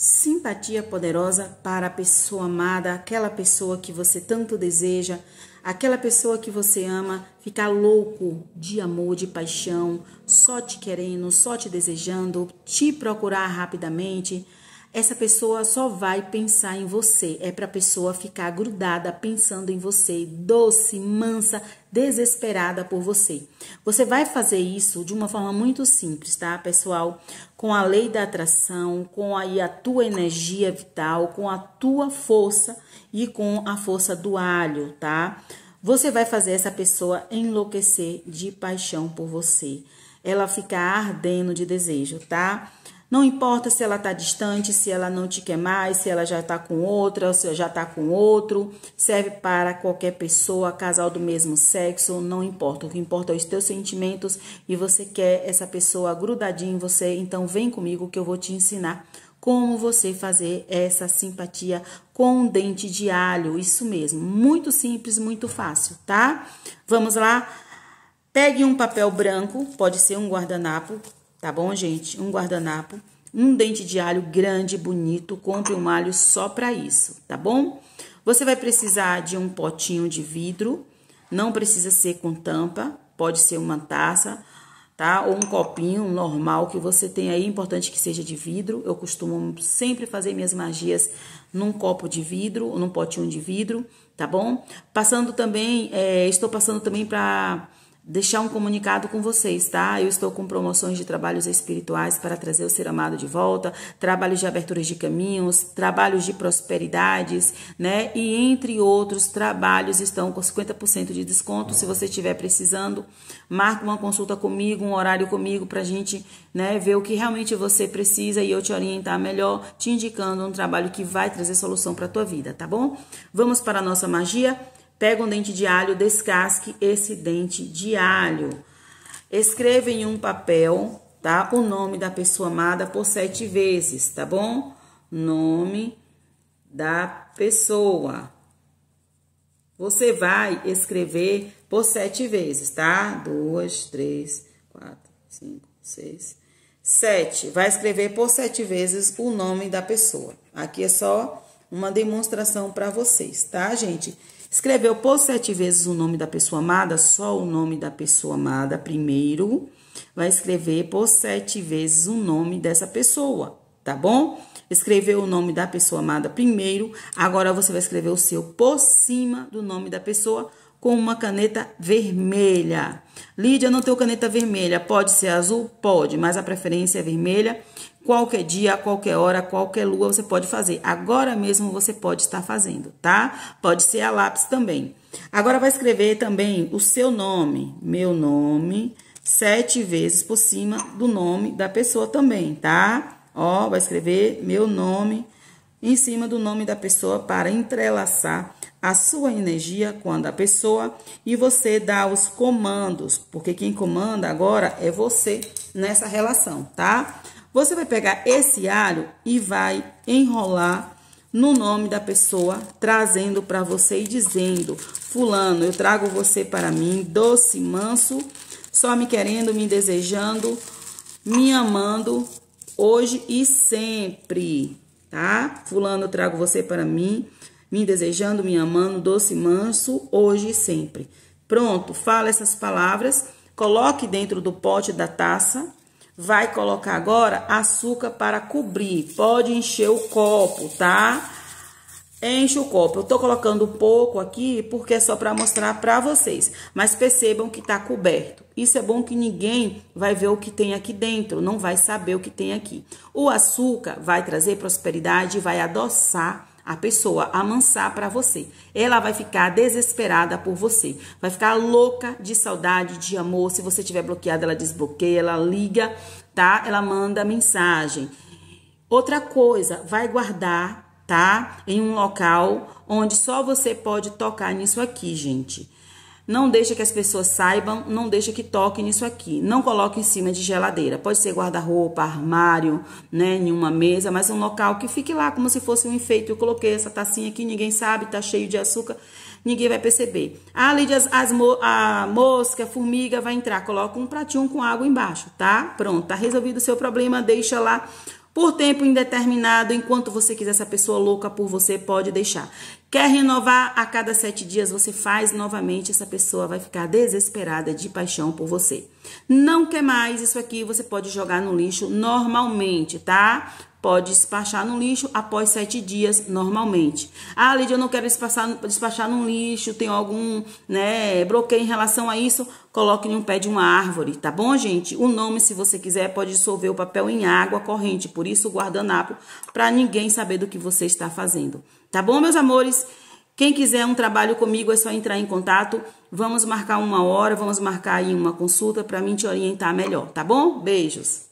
simpatia poderosa para a pessoa amada, aquela pessoa que você tanto deseja, aquela pessoa que você ama, ficar louco de amor, de paixão, só te querendo, só te desejando, te procurar rapidamente, essa pessoa só vai pensar em você. É para a pessoa ficar grudada, pensando em você, doce, mansa, desesperada por você. Você vai fazer isso de uma forma muito simples, tá, pessoal? Com a lei da atração, com aí a tua energia vital, com a tua força e com a força do alho, tá? Você vai fazer essa pessoa enlouquecer de paixão por você. Ela ficar ardendo de desejo, tá? Não importa se ela está distante, se ela não te quer mais, se ela já está com outra, se já está com outro. Serve para qualquer pessoa, casal do mesmo sexo, não importa. O que importa é os teus sentimentos e você quer essa pessoa grudadinha em você. Então vem comigo que eu vou te ensinar como você fazer essa simpatia com um dente de alho. Isso mesmo, muito simples, muito fácil, tá? Vamos lá? Pegue um papel branco, pode ser um guardanapo, tá bom, gente? Um guardanapo, um dente de alho grande, bonito, compre um alho só para isso, tá bom? Você vai precisar de um potinho de vidro, não precisa ser com tampa, pode ser uma taça, tá? Ou um copinho normal que você tem aí, importante que seja de vidro. Eu costumo sempre fazer minhas magias num copo de vidro, ou num potinho de vidro, tá bom? Passando também, é, estou passando também pra deixar um comunicado com vocês, tá? Eu estou com promoções de trabalhos espirituais para trazer o ser amado de volta, trabalhos de aberturas de caminhos, trabalhos de prosperidades, né? E entre outros trabalhos estão com 50% de desconto. Se você estiver precisando, marca uma consulta comigo, um horário comigo para a gente, né, ver o que realmente você precisa e eu te orientar melhor, te indicando um trabalho que vai trazer solução para tua vida, tá bom? Vamos para a nossa magia. Pega um dente de alho, descasque esse dente de alho. Escreva em um papel, tá? O nome da pessoa amada por sete vezes, tá bom? Nome da pessoa. Você vai escrever por sete vezes, tá? Duas, três, quatro, cinco, seis, sete. Vai escrever por sete vezes o nome da pessoa. Aqui é só uma demonstração para vocês, tá, gente? Escreveu por sete vezes o nome da pessoa amada, só o nome da pessoa amada primeiro. Vai escrever por sete vezes o nome dessa pessoa, tá bom? Escreveu o nome da pessoa amada primeiro. Agora você vai escrever o seu por cima do nome da pessoa amada com uma caneta vermelha. Lídia, não tenho caneta vermelha. Pode ser azul? Pode, mas a preferência é vermelha. Qualquer dia, qualquer hora, qualquer lua você pode fazer. Agora mesmo você pode estar fazendo, tá? Pode ser a lápis também. Agora vai escrever também o seu nome. Meu nome, sete vezes por cima do nome da pessoa também, tá? Ó, vai escrever meu nome em cima do nome da pessoa para entrelaçar a sua energia com a da pessoa e você dá os comandos, porque quem comanda agora é você nessa relação, tá? Você vai pegar esse alho e vai enrolar no nome da pessoa, trazendo para você e dizendo: Fulano, eu trago você para mim, doce, manso, só me querendo, me desejando, me amando, hoje e sempre tá? Fulano, eu trago você para mim, me desejando, me amando, doce manso, hoje e sempre. Pronto, fala essas palavras, coloque dentro do pote da taça, vai colocar agora açúcar para cobrir, pode encher o copo, tá? Enche o copo. Eu tô colocando pouco aqui porque é só para mostrar para vocês. Mas percebam que tá coberto. Isso é bom que ninguém vai ver o que tem aqui dentro, não vai saber o que tem aqui. O açúcar vai trazer prosperidade, vai adoçar a pessoa, amansar para você. Ela vai ficar desesperada por você, vai ficar louca de saudade, de amor. Se você tiver bloqueado, ela desbloqueia, ela liga, tá? Ela manda mensagem. Outra coisa, vai guardar tá? Em um local onde só você pode tocar nisso aqui, gente. Não deixa que as pessoas saibam, não deixa que toquem nisso aqui. Não coloque em cima de geladeira. Pode ser guarda-roupa, armário, né, em uma mesa, mas um local que fique lá como se fosse um enfeite. Eu coloquei essa tacinha aqui, ninguém sabe, tá cheio de açúcar, ninguém vai perceber. Ah, Lídia, as, as, a mosca, a formiga vai entrar. Coloca um pratinho com água embaixo, tá? Pronto, tá resolvido o seu problema, deixa lá por tempo indeterminado, enquanto você quiser, essa pessoa louca por você pode deixar. Quer renovar? A cada sete dias você faz novamente, essa pessoa vai ficar desesperada de paixão por você. Não quer mais, isso aqui você pode jogar no lixo normalmente, tá? pode despachar no lixo após sete dias normalmente. Ah, Lídia, eu não quero despachar, despachar no lixo, tem algum né, bloqueio em relação a isso? Coloque em um pé de uma árvore, tá bom, gente? O nome, se você quiser, pode dissolver o papel em água corrente, por isso o guardanapo, para ninguém saber do que você está fazendo. Tá bom, meus amores? Quem quiser um trabalho comigo é só entrar em contato. Vamos marcar uma hora, vamos marcar aí uma consulta para mim te orientar melhor, tá bom? Beijos.